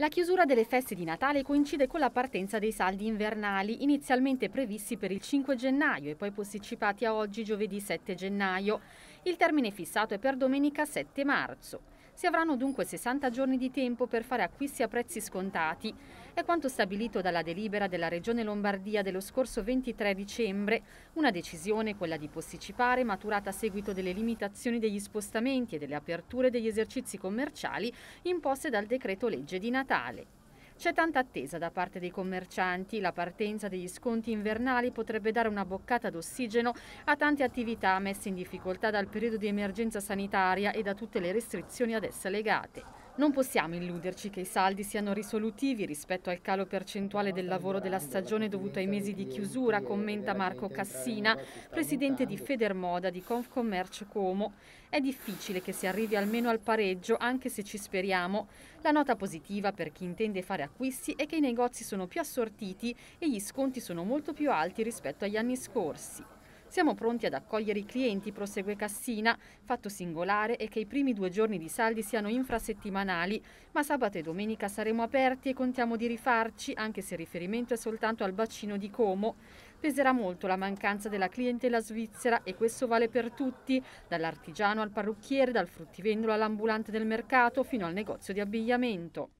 La chiusura delle feste di Natale coincide con la partenza dei saldi invernali, inizialmente previsti per il 5 gennaio e poi posticipati a oggi giovedì 7 gennaio. Il termine fissato è per domenica 7 marzo. Si avranno dunque 60 giorni di tempo per fare acquisti a prezzi scontati. È quanto stabilito dalla delibera della Regione Lombardia dello scorso 23 dicembre, una decisione, quella di posticipare, maturata a seguito delle limitazioni degli spostamenti e delle aperture degli esercizi commerciali imposte dal decreto legge di Natale. C'è tanta attesa da parte dei commercianti, la partenza degli sconti invernali potrebbe dare una boccata d'ossigeno a tante attività messe in difficoltà dal periodo di emergenza sanitaria e da tutte le restrizioni ad essa legate. Non possiamo illuderci che i saldi siano risolutivi rispetto al calo percentuale del lavoro della stagione dovuto ai mesi di chiusura, commenta Marco Cassina, presidente di Federmoda di Confcommercio Como. È difficile che si arrivi almeno al pareggio, anche se ci speriamo. La nota positiva per chi intende fare acquisti è che i negozi sono più assortiti e gli sconti sono molto più alti rispetto agli anni scorsi. Siamo pronti ad accogliere i clienti, prosegue Cassina. Fatto singolare è che i primi due giorni di saldi siano infrasettimanali, ma sabato e domenica saremo aperti e contiamo di rifarci, anche se il riferimento è soltanto al bacino di Como. Peserà molto la mancanza della clientela svizzera e questo vale per tutti, dall'artigiano al parrucchiere, dal fruttivendolo all'ambulante del mercato fino al negozio di abbigliamento.